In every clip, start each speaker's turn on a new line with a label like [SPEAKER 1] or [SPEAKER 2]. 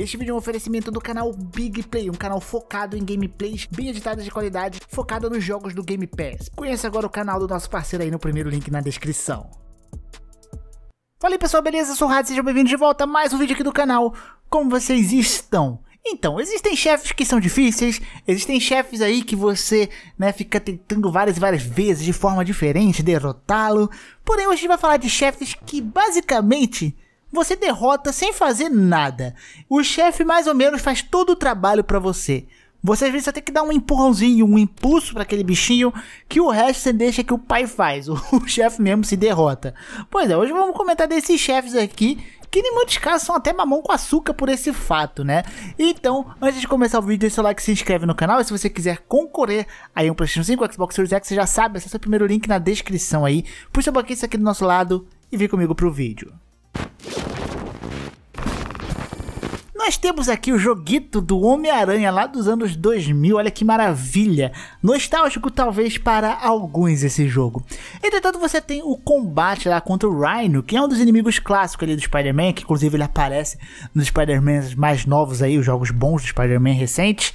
[SPEAKER 1] Este vídeo é um oferecimento do canal Big Play, um canal focado em gameplays bem editadas de qualidade, focado nos jogos do Game Pass. Conheça agora o canal do nosso parceiro aí no primeiro link na descrição. Fala aí pessoal, beleza? Eu sou o Rad, sejam bem-vindos de volta a mais um vídeo aqui do canal. Como vocês estão? Então, existem chefes que são difíceis, existem chefes aí que você né, fica tentando várias e várias vezes de forma diferente derrotá-lo. Porém, hoje a gente vai falar de chefes que basicamente você derrota sem fazer nada. O chefe mais ou menos faz todo o trabalho para você. Você às vezes só tem que dar um empurrãozinho, um impulso para aquele bichinho, que o resto você deixa que o pai faz. O, o chefe mesmo se derrota. Pois é, hoje vamos comentar desses chefes aqui, que em muitos casos são até mamão com açúcar por esse fato, né? Então, antes de começar o vídeo, deixa o like, se inscreve no canal. E se você quiser concorrer aí um PlayStation 5, Xbox Series X, você já sabe, acessa o primeiro link na descrição aí. Puxa a boquinha aqui do nosso lado e vem comigo pro vídeo. Nós temos aqui o joguito do Homem-Aranha lá dos anos 2000, olha que maravilha! Nostálgico talvez para alguns esse jogo. Entretanto, você tem o combate lá contra o Rhino, que é um dos inimigos clássicos ali do Spider-Man, que inclusive ele aparece nos Spider-Man mais novos aí, os jogos bons do Spider-Man recentes.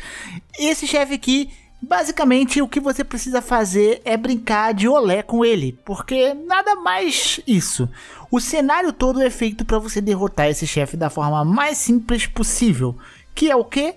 [SPEAKER 1] E esse chefe aqui Basicamente, o que você precisa fazer é brincar de olé com ele, porque nada mais isso. O cenário todo é feito para você derrotar esse chefe da forma mais simples possível, que é o que?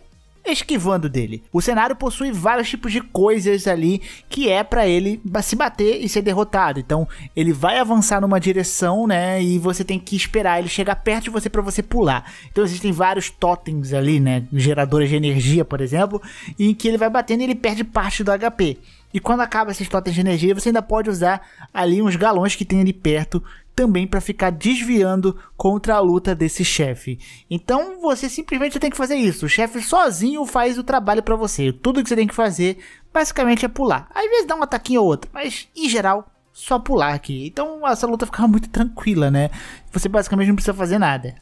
[SPEAKER 1] esquivando dele. O cenário possui vários tipos de coisas ali que é para ele se bater e ser derrotado. Então ele vai avançar numa direção, né? E você tem que esperar ele chegar perto de você para você pular. Então existem vários totens ali, né? Geradores de energia, por exemplo, em que ele vai batendo e ele perde parte do HP. E quando acaba esses totens de energia, você ainda pode usar ali uns galões que tem ali perto também para ficar desviando contra a luta desse chefe. Então você simplesmente tem que fazer isso. O chefe sozinho faz o trabalho para você. Tudo que você tem que fazer basicamente é pular. Às vezes dá um ataquinho ou outro, mas em geral só pular aqui. Então essa luta ficava muito tranquila, né? Você basicamente não precisa fazer nada.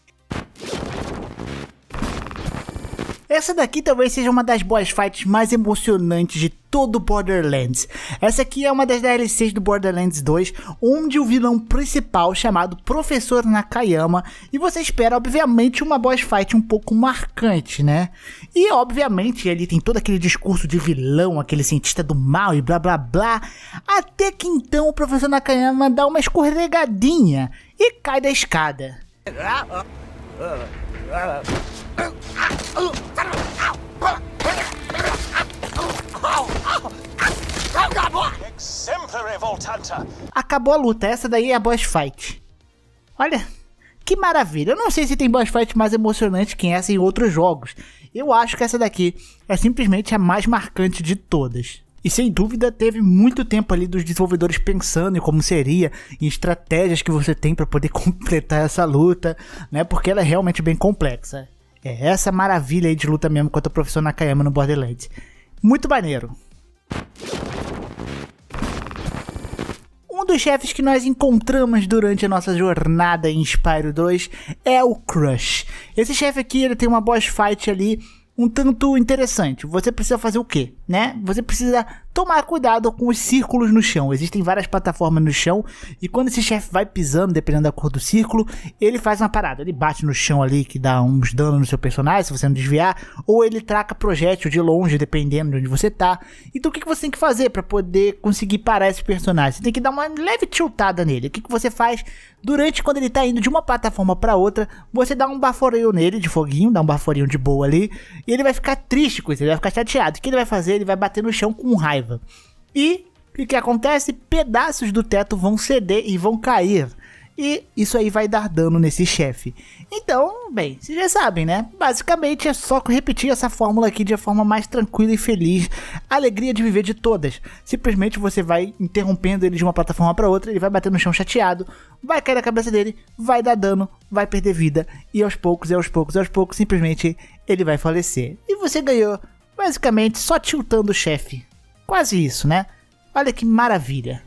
[SPEAKER 1] Essa daqui talvez seja uma das boss fights mais emocionantes de todo Borderlands. Essa aqui é uma das DLCs do Borderlands 2, onde o vilão principal, chamado Professor Nakayama, e você espera, obviamente, uma boss fight um pouco marcante, né? E, obviamente, ele tem todo aquele discurso de vilão, aquele cientista do mal e blá blá blá, até que então o Professor Nakayama dá uma escorregadinha e cai da escada. Ah, ah. ah, ah. Acabou a luta, essa daí é a boss fight. Olha, que maravilha. Eu não sei se tem boss fight mais emocionante que essa em outros jogos. Eu acho que essa daqui é simplesmente a mais marcante de todas. E sem dúvida teve muito tempo ali dos desenvolvedores pensando em como seria, em estratégias que você tem para poder completar essa luta, né? Porque ela é realmente bem complexa. É essa maravilha aí de luta mesmo contra o professor Nakayama no Borderlands. Muito maneiro. Um dos chefes que nós encontramos durante a nossa jornada em Spyro 2 é o Crush. Esse chefe aqui, ele tem uma boss fight ali um tanto interessante. Você precisa fazer o quê, né? Você precisa tomar cuidado com os círculos no chão. Existem várias plataformas no chão e quando esse chefe vai pisando, dependendo da cor do círculo, ele faz uma parada. Ele bate no chão ali que dá uns danos no seu personagem, se você não desviar, ou ele traca projétil de longe, dependendo de onde você tá. Então o que, que você tem que fazer para poder conseguir parar esse personagem? Você tem que dar uma leve tiltada nele. O que, que você faz durante quando ele tá indo de uma plataforma para outra? Você dá um baforeio nele de foguinho, dá um baforeio de boa ali e ele vai ficar triste com isso, ele vai ficar chateado. O que ele vai fazer? Ele vai bater no chão com raiva. E o que, que acontece? Pedaços do teto vão ceder e vão cair e isso aí vai dar dano nesse chefe. Então, bem, vocês já sabem, né? Basicamente é só repetir essa fórmula aqui de forma mais tranquila e feliz. alegria de viver de todas. Simplesmente você vai interrompendo ele de uma plataforma para outra, ele vai bater no chão chateado, vai cair na cabeça dele, vai dar dano, vai perder vida e aos poucos, e aos poucos, e aos poucos, simplesmente ele vai falecer. E você ganhou basicamente só tiltando o chefe. Quase isso, né? Olha que maravilha.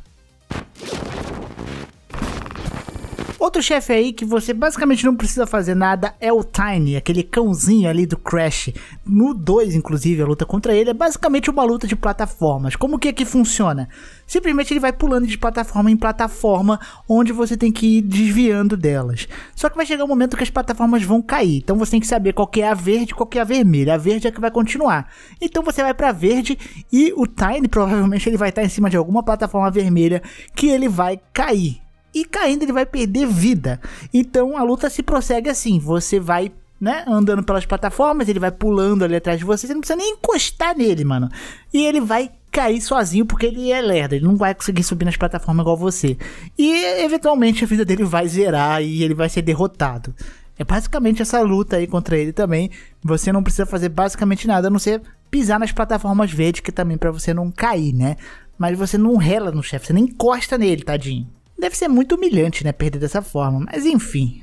[SPEAKER 1] Outro chefe aí que você basicamente não precisa fazer nada é o Tiny, aquele cãozinho ali do Crash. No 2, inclusive, a luta contra ele é basicamente uma luta de plataformas. Como que é que funciona? Simplesmente ele vai pulando de plataforma em plataforma, onde você tem que ir desviando delas. Só que vai chegar um momento que as plataformas vão cair, então você tem que saber qual que é a verde e qual que é a vermelha. A verde é que vai continuar. Então você vai pra verde e o Tiny provavelmente ele vai estar em cima de alguma plataforma vermelha que ele vai cair e caindo ele vai perder vida. Então a luta se prossegue assim, você vai né, andando pelas plataformas, ele vai pulando ali atrás de você, você não precisa nem encostar nele, mano. E ele vai cair sozinho porque ele é lerdo, ele não vai conseguir subir nas plataformas igual você. E eventualmente a vida dele vai zerar e ele vai ser derrotado. É basicamente essa luta aí contra ele também. Você não precisa fazer basicamente nada, a não ser pisar nas plataformas verdes, que também para você não cair, né? Mas você não rela no chefe, você nem encosta nele, tadinho. Deve ser muito humilhante, né, perder dessa forma, mas enfim.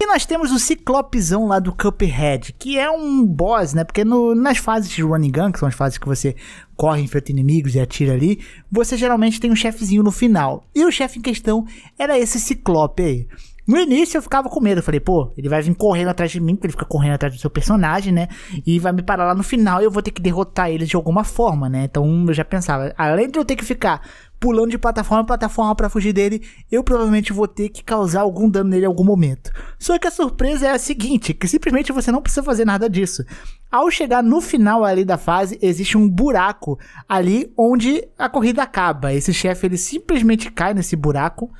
[SPEAKER 1] E nós temos o Ciclopezão lá do Cuphead, que é um boss, né? Porque no, nas fases de running gun, que são as fases que você corre, enfrenta inimigos e atira ali, você geralmente tem um chefezinho no final. E o chefe em questão era esse Ciclope aí. No início eu ficava com medo. Eu falei, pô, ele vai vir correndo atrás de mim, porque ele fica correndo atrás do seu personagem, né? E vai me parar lá no final e eu vou ter que derrotar ele de alguma forma, né? Então eu já pensava, além de eu ter que ficar pulando de plataforma em plataforma para fugir dele, eu provavelmente vou ter que causar algum dano nele em algum momento. Só que a surpresa é a seguinte, que simplesmente você não precisa fazer nada disso. Ao chegar no final ali da fase, existe um buraco ali onde a corrida acaba. Esse chefe ele simplesmente cai nesse buraco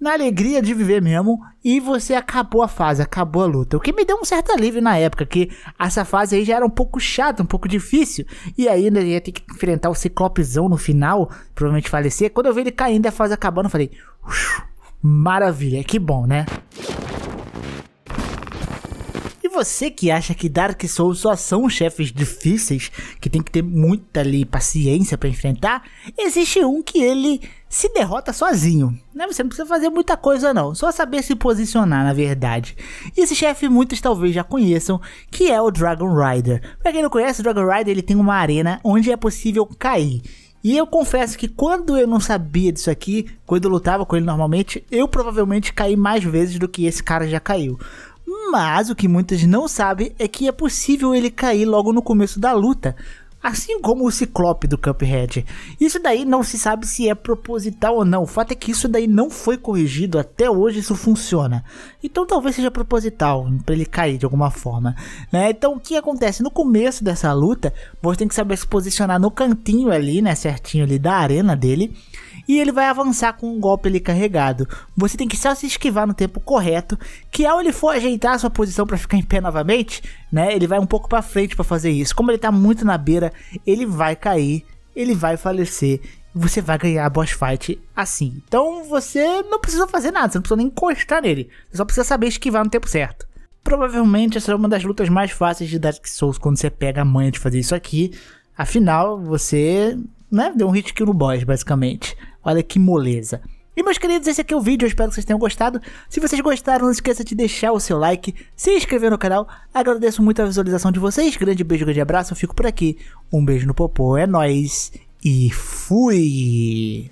[SPEAKER 1] na alegria de viver mesmo, e você acabou a fase, acabou a luta. O que me deu um certo alívio na época, que essa fase aí já era um pouco chata, um pouco difícil, e ainda né, ia ter que enfrentar o Ciclopezão no final, provavelmente falecer. Quando eu vi ele caindo a fase acabando, eu falei, maravilha, que bom, né? você que acha que Dark Souls só são chefes difíceis, que tem que ter muita ali paciência para enfrentar, existe um que ele se derrota sozinho. Né? Você não precisa fazer muita coisa não, só saber se posicionar na verdade. E esse chefe muitos talvez já conheçam, que é o Dragon Rider. Para quem não conhece, o Dragon Rider ele tem uma arena onde é possível cair. E eu confesso que quando eu não sabia disso aqui, quando eu lutava com ele normalmente, eu provavelmente caí mais vezes do que esse cara já caiu. Mas o que muitas não sabem é que é possível ele cair logo no começo da luta, assim como o Ciclope do Cuphead. Isso daí não se sabe se é proposital ou não, o fato é que isso daí não foi corrigido, até hoje isso funciona. Então talvez seja proposital, para ele cair de alguma forma. Né? Então o que acontece? No começo dessa luta, você tem que saber se posicionar no cantinho ali, né, certinho ali da arena dele, e ele vai avançar com um golpe ali carregado. Você tem que só se esquivar no tempo correto, que ao ele for ajeitar sua posição para ficar em pé novamente, né, ele vai um pouco para frente para fazer isso. Como ele tá muito na beira, ele vai cair, ele vai falecer você vai ganhar a boss fight assim. Então você não precisa fazer nada, você não precisa nem encostar nele. Você só precisa saber esquivar no tempo certo. Provavelmente essa é uma das lutas mais fáceis de Dark Souls quando você pega a manha de fazer isso aqui. Afinal, você né, deu um hit kill no boss, basicamente. Olha que moleza. E meus queridos, esse aqui é o vídeo, eu espero que vocês tenham gostado. Se vocês gostaram, não esqueça de deixar o seu like, se inscrever no canal. Agradeço muito a visualização de vocês, grande beijo, grande abraço, eu fico por aqui. Um beijo no popô, é nóis e fui!